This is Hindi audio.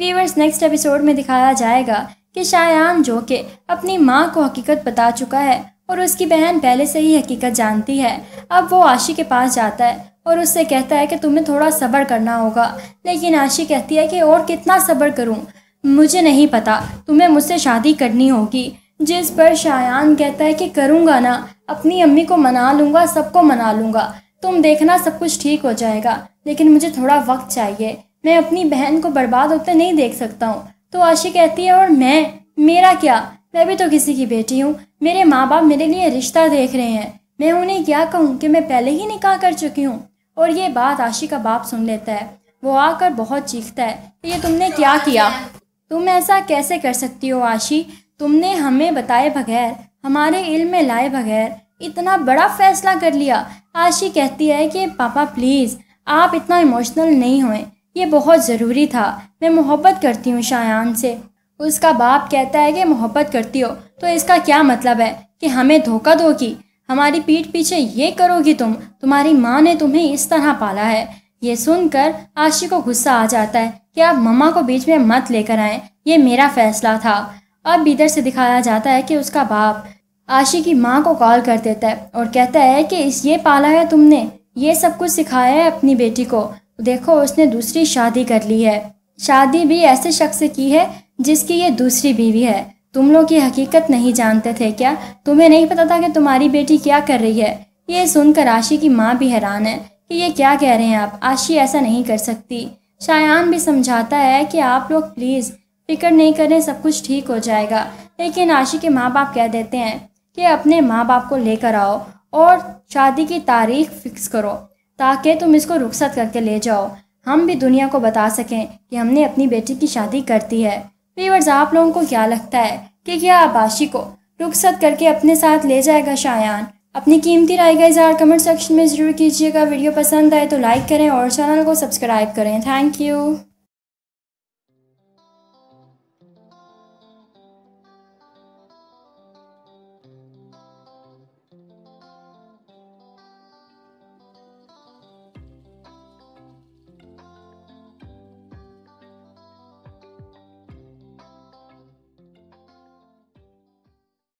वीवर्स नेक्स्ट एपिसोड में दिखाया जाएगा कि शायान जो कि अपनी माँ को हकीकत बता चुका है और उसकी बहन पहले से ही हकीकत जानती है अब वो आशी के पास जाता है और उससे कहता है कि तुम्हें थोड़ा सब्र करना होगा लेकिन आशी कहती है कि और कितना सब्र करूँ मुझे नहीं पता तुम्हें मुझसे शादी करनी होगी जिस पर शायान कहता है कि करूँगा ना अपनी अम्मी को मना लूँगा सबको मना लूँगा तुम देखना सब कुछ ठीक हो जाएगा लेकिन मुझे थोड़ा वक्त चाहिए मैं अपनी बहन को बर्बाद होते नहीं देख सकता हूँ तो आशी कहती है और मैं मेरा क्या मैं भी तो किसी की बेटी हूँ मेरे माँ बाप मेरे लिए रिश्ता देख रहे हैं मैं उन्हें क्या कहूँ कि मैं पहले ही निकाह कर चुकी हूँ और ये बात आशी का बाप सुन लेता है वो आकर बहुत चीखता है ये तुमने क्या किया तुम ऐसा कैसे कर सकती हो आशी तुमने हमें बताए बगैर हमारे इल्म में लाए बगैर इतना बड़ा फैसला कर लिया आशी कहती है कि पापा प्लीज़ आप इतना इमोशनल नहीं हों ये बहुत ज़रूरी था मैं मोहब्बत करती हूँ शायान से उसका बाप कहता है कि मोहब्बत करती हो तो इसका क्या मतलब है कि हमें धोखा दोगी हमारी पीठ पीछे ये करोगी तुम तुम्हारी माँ ने तुम्हें इस तरह पाला है ये सुनकर आशी को गुस्सा आ जाता है कि आप मम्मा को बीच में मत लेकर आए ये मेरा फैसला था अब इधर से दिखाया जाता है कि उसका बाप आशी की माँ को कॉल कर देता है और कहता है कि इस ये पाला है तुमने ये सब कुछ सिखाया है अपनी बेटी को देखो उसने दूसरी शादी कर ली है शादी भी ऐसे शख्स से की है जिसकी ये दूसरी बीवी है तुम लोग की हकीकत नहीं जानते थे क्या तुम्हें नहीं पता था कि तुम्हारी बेटी क्या कर रही है ये सुनकर आशी की माँ भी हैरान है कि ये क्या कह रहे हैं आप आशी ऐसा नहीं कर सकती शायान भी समझाता है कि आप लोग प्लीज़ फिक्र नहीं करें सब कुछ ठीक हो जाएगा लेकिन आशी के माँ बाप कह देते हैं कि अपने माँ बाप को लेकर आओ और शादी की तारीख फिक्स करो ताकि तुम इसको रुखसत करके ले जाओ हम भी दुनिया को बता सकें कि हमने अपनी बेटी की शादी कर दी है पीवर्स आप लोगों को क्या लगता है कि क्या आबाशी को रुखसत करके अपने साथ ले जाएगा शायान अपनी कीमती राय का इजहार कमेंट सेक्शन में ज़रूर कीजिएगा वीडियो पसंद आए तो लाइक करें और चैनल को सब्सक्राइब करें थैंक यू